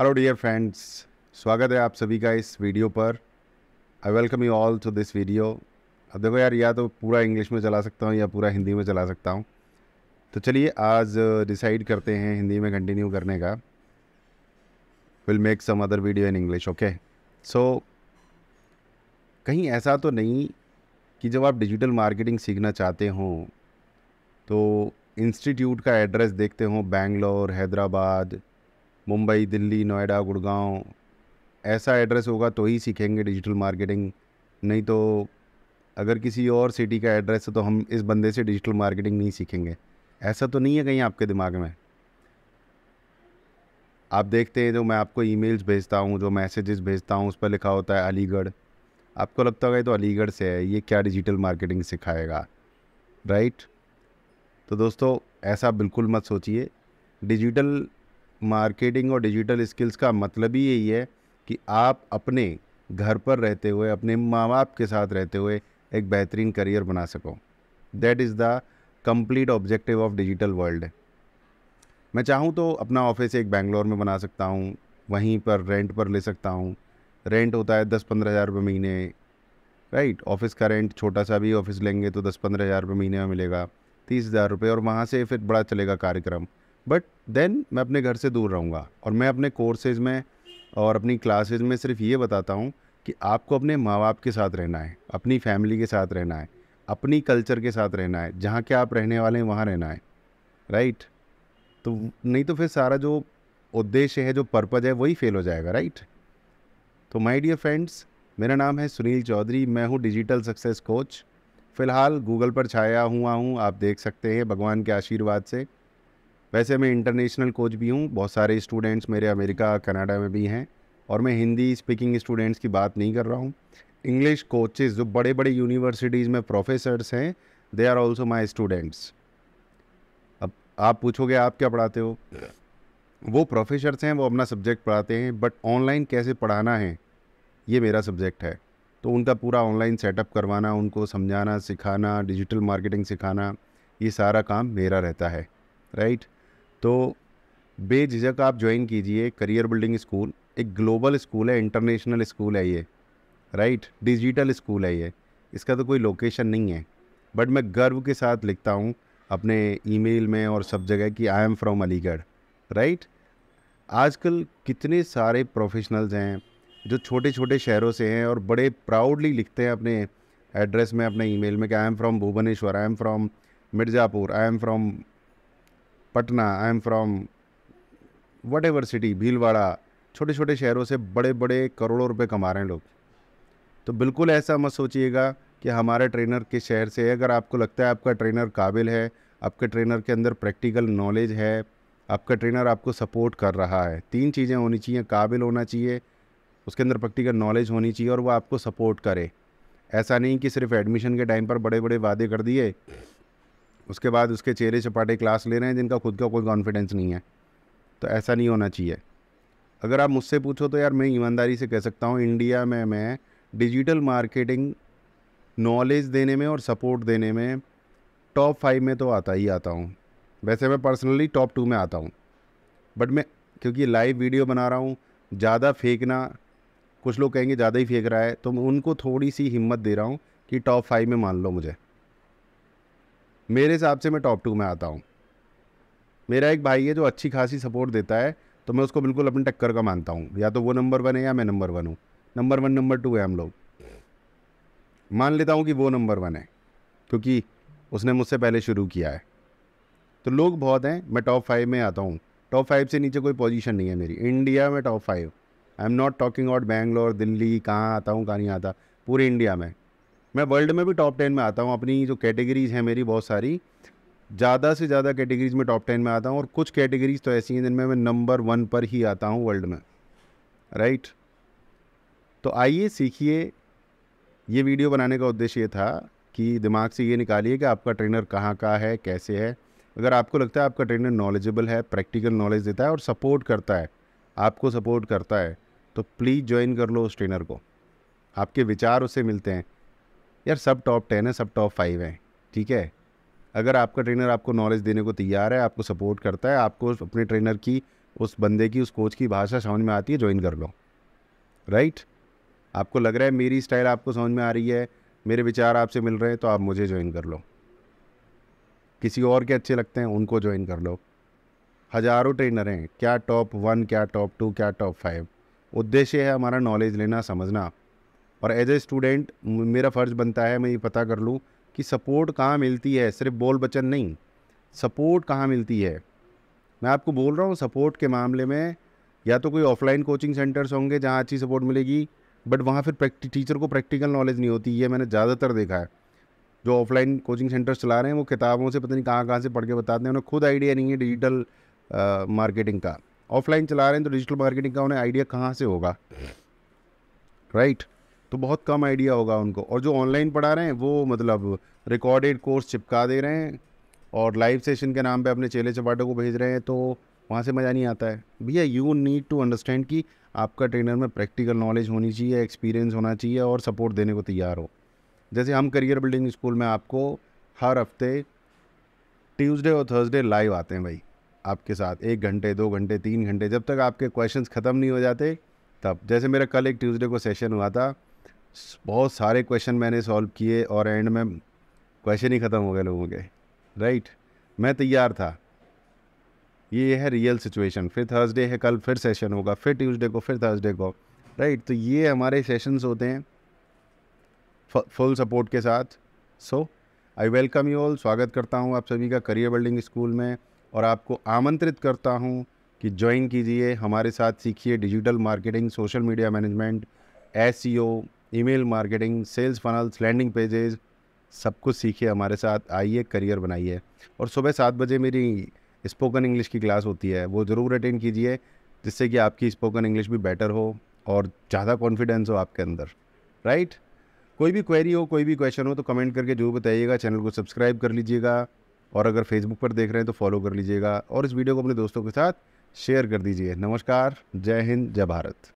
Hello dear friends स्वागत है आप सभी का इस वीडियो पर I welcome you all to this video अब देखो यार या तो पूरा इंग्लिश में चला सकता हूँ या पूरा हिंदी में चला सकता हूँ तो चलिए आज डिसाइड करते हैं हिंदी में कंटिन्यू करने का will make some other video in English okay so कहीं ऐसा तो नहीं कि जब आप डिजिटल मार्केटिंग सीखना चाहते हो तो इंस्टीट्यूट का एड्रेस देखते हो बैंगलोर हैदराबाद मुंबई दिल्ली नोएडा गुड़गांव ऐसा एड्रेस होगा तो ही सीखेंगे डिजिटल मार्केटिंग नहीं तो अगर किसी और सिटी का एड्रेस है तो हम इस बंदे से डिजिटल मार्केटिंग नहीं सीखेंगे ऐसा तो नहीं है कहीं आपके दिमाग में आप देखते हैं जो मैं आपको ईमेल्स भेजता हूँ जो मैसेजेस भेजता हूँ उस पर लिखा होता है अलीगढ़ आपको लगता होगा ये तो अलीगढ़ से है ये क्या डिजिटल मार्केटिंग सिखाएगा राइट तो दोस्तों ऐसा बिल्कुल मत सोचिए डिजिटल मार्केटिंग और डिजिटल स्किल्स का मतलब ही यही है कि आप अपने घर पर रहते हुए अपने माँ बाप के साथ रहते हुए एक बेहतरीन करियर बना सको that is the complete objective of digital world मैं चाहूँ तो अपना ऑफिस एक बैंगलोर में बना सकता हूँ वहीं पर रेंट पर ले सकता हूँ रेंट होता है दस पंद्रह हज़ार रुपये महीने राइट ऑफिस का रेंट छोटा सा भी ऑफिस लेंगे तो दस पंद्रह हज़ार रुपये महीने में मिलेगा तीस हज़ार रुपये और वहाँ से फिर बड़ा चलेगा कार्यक्रम बट देन मैं अपने घर से दूर रहूँगा और मैं अपने कोर्सेज में और अपनी क्लासेज में सिर्फ ये बताता हूँ कि आपको अपने माँ बाप के साथ रहना है अपनी फैमिली के साथ रहना है अपनी कल्चर के साथ रहना है जहाँ के आप रहने वाले हैं वहाँ रहना है राइट तो नहीं तो फिर सारा जो उद्देश्य है जो पर्पज़ है वही फेल हो जाएगा राइट तो माय डियर फ्रेंड्स मेरा नाम है सुनील चौधरी मैं हूँ डिजिटल सक्सेस कोच फ़िलहाल गूगल पर छाया हुआ हूँ आप देख सकते हैं भगवान के आशीर्वाद से वैसे मैं इंटरनेशनल कोच भी हूँ बहुत सारे स्टूडेंट्स मेरे अमेरिका कनाडा में भी हैं और मैं हिंदी स्पीकिंग स्टूडेंट्स की बात नहीं कर रहा हूँ इंग्लिश कोचेज़ जो बड़े बड़े यूनिवर्सिटीज़ में प्रोफेसर्स हैं they are also my students अब आप पूछोगे आप क्या पढ़ाते हो वो प्रोफेसर्स हैं वो अपना सब्जेक्ट पढ़ाते हैं बट ऑनलाइन कैसे पढ़ाना है ये मेरा सब्जेक्ट है तो उनका पूरा ऑनलाइन सेटअप करवाना उनको समझाना सिखाना डिजिटल मार्केटिंग सिखाना ये सारा काम मेरा रहता है राइट right? तो बेझिझक आप ज्वाइन कीजिए करियर बिल्डिंग स्कूल एक ग्लोबल स्कूल है इंटरनेशनल स्कूल है ये राइट डिजिटल स्कूल है ये इसका तो कोई लोकेशन नहीं है बट मैं गर्व के साथ लिखता हूँ अपने ईमेल में और सब जगह कि I am from Aligarh right आजकल कितने सारे प्रोफेशनल्स हैं जो छोटे छोटे शहरों से हैं और बड़े प्राउडली लिखते हैं अपने एड्रेस में अपने ईमेल में कि I am from Bhubaneswar I am from Mirzapur I am from Patna I am from whatever city Bhilwara छोटे छोटे शहरों से बड़े बड़े करोड़ों रुपए कमा रहे हैं लोग तो बिल्कुल ऐसा मत सोचिएगा कि हमारे ट्रेनर किस शहर से है अगर आपको लगता है आपका ट्रेनर काबिल है आपके ट्रेनर के अंदर प्रैक्टिकल नॉलेज है आपका ट्रेनर आपको सपोर्ट कर रहा है तीन चीज़ें होनी चाहिए काबिल होना चाहिए उसके अंदर प्रैक्टिकल नॉलेज होनी चाहिए और वह आपको सपोर्ट करे ऐसा नहीं कि सिर्फ एडमिशन के टाइम पर बड़े बड़े वादे कर दिए उसके बाद उसके चेहरे चपाटे क्लास ले रहे हैं जिनका खुद का कोई कॉन्फिडेंस नहीं है तो ऐसा नहीं होना चाहिए अगर आप मुझसे पूछो तो यार मैं ईमानदारी से कह सकता हूँ इंडिया में मैं डिजिटल मार्केटिंग नॉलेज देने में और सपोर्ट देने में टॉप फाइव में तो आता ही आता हूँ वैसे मैं पर्सनली टॉप टू में आता हूँ बट मैं क्योंकि लाइव वीडियो बना रहा हूँ ज़्यादा फेंकना कुछ लोग कहेंगे ज़्यादा ही फेंक रहा है तो मैं उनको थोड़ी सी हिम्मत दे रहा हूँ कि टॉप फाइव में मान लो मुझे मेरे हिसाब से मैं टॉप टू में आता हूँ मेरा एक भाई है जो अच्छी खासी सपोर्ट देता है तो मैं उसको बिल्कुल अपनी टक्कर का मानता हूँ या तो वो नंबर वन है या मैं नंबर वन हूँ नंबर वन नंबर टू है हम लोग मान लेता हूँ कि वो नंबर वन है क्योंकि उसने मुझसे पहले शुरू किया है तो लोग बहुत हैं मैं टॉप फाइव में आता हूँ टॉप फाइव से नीचे कोई पोजीशन नहीं है मेरी इंडिया में top five I am not talking about Bangalore Delhi कहाँ आता हूँ कहाँ नहीं आता पूरे इंडिया में मैं वर्ल्ड में भी टॉप टेन में आता हूँ अपनी जो कैटेगरीज़ हैं मेरी बहुत सारी ज़्यादा से ज़्यादा कैटेगरीज़ में टॉप टेन में आता हूँ और कुछ कैटेगरीज़ तो ऐसी हैं जिनमें मैं नंबर वन पर ही आता हूँ वर्ल्ड में राइट तो आइए सीखिए ये वीडियो बनाने का उद्देश्य ये था कि दिमाग से ये निकालिए कि आपका ट्रेनर कहाँ का है कैसे है अगर आपको लगता है आपका ट्रेनर नॉलेजेबल है प्रैक्टिकल नॉलेज देता है और सपोर्ट करता है आपको सपोर्ट करता है तो प्लीज़ ज्वाइन कर लो उस ट्रेनर को आपके विचार उससे मिलते हैं यार सब टॉप टेन है सब टॉप फाइव हैं ठीक है अगर आपका ट्रेनर आपको नॉलेज देने को तैयार है आपको सपोर्ट करता है आपको अपने ट्रेनर की उस बंदे की उस कोच की भाषा समझ में आती है ज्वाइन कर लो राइट आपको लग रहा है मेरी स्टाइल आपको समझ में आ रही है मेरे विचार आपसे मिल रहे हैं तो आप मुझे ज्वाइन कर लो किसी और के अच्छे लगते हैं उनको ज्वाइन कर लो हज़ारों ट्रेनर हैं क्या टॉप वन क्या टॉप टू क्या टॉप फाइव उद्देश्य है हमारा नॉलेज लेना समझना और एज ए स्टूडेंट मेरा फ़र्ज़ बनता है मैं ये पता कर लूँ कि सपोर्ट कहाँ मिलती है सिर्फ बोल बचन नहीं सपोर्ट कहाँ मिलती है मैं आपको बोल रहा हूँ सपोर्ट के मामले में या तो कोई ऑफलाइन कोचिंग सेंटर्स होंगे जहाँ अच्छी सपोर्ट मिलेगी बट वहाँ फिर टीचर को प्रैक्टिकल नॉलेज नहीं होती ये मैंने ज़्यादातर देखा है जो ऑफलाइन कोचिंग सेंटर्स चला रहे हैं वो किताबों से पता नहीं कहाँ कहाँ से पढ़ के बताते हैं उन्हें खुद आइडिया नहीं है डिजिटल मार्केटिंग का ऑफलाइन चला रहे हैं तो डिजिटल मार्केटिंग का उन्हें आइडिया कहाँ से होगा राइट right? तो बहुत कम आइडिया होगा उनको और जो ऑनलाइन पढ़ा रहे हैं वो मतलब रिकॉर्डेड कोर्स चिपका दे रहे हैं और लाइव सेशन के नाम पे अपने चेले चपाटों को भेज रहे हैं तो वहाँ से मज़ा नहीं आता है भैया यू नीड टू अंडरस्टैंड कि आपका ट्रेनर में प्रैक्टिकल नॉलेज होनी चाहिए एक्सपीरियंस होना चाहिए और सपोर्ट देने को तैयार हो जैसे हम करियर बिल्डिंग स्कूल में आपको हर हफ्ते ट्यूसडे और थर्सडे लाइव आते हैं भाई आपके साथ एक घंटे दो घंटे तीन घंटे जब तक आपके क्वेश्चंस ख़त्म नहीं हो जाते तब जैसे मेरा कल एक ट्यूसडे को सेशन हुआ था बहुत सारे क्वेश्चन मैंने सॉल्व किए और एंड में क्वेश्चन ही ख़त्म हो गए लोगों के राइट मैं तैयार था ये है रियल सिचुएशन फिर थर्सडे है कल फिर सेशन होगा फिर ट्यूसडे को फिर थर्सडे को राइट तो ये हमारे सेशंस होते हैं फुल सपोर्ट के साथ so I welcome you all स्वागत करता हूँ आप सभी का करियर बिल्डिंग स्कूल में और आपको आमंत्रित करता हूँ कि ज्वाइन कीजिए हमारे साथ सीखिए digital marketing social media management एस email marketing sales funnels landing pages सब कुछ सीखिए हमारे साथ आइए करियर बनाइए और सुबह सात बजे मेरी स्पोकन इंग्लिश की क्लास होती है वो ज़रूर अटेंड कीजिए जिससे कि आपकी स्पोकन इंग्लिश भी बेटर हो और ज़्यादा कॉन्फिडेंस हो आपके अंदर राइट कोई भी क्वेरी हो कोई भी क्वेश्चन हो तो कमेंट करके जरूर बताइएगा चैनल को सब्सक्राइब कर लीजिएगा और अगर फेसबुक पर देख रहे हैं तो फॉलो कर लीजिएगा और इस वीडियो को अपने दोस्तों के साथ शेयर कर दीजिए नमस्कार जय हिंद जय भारत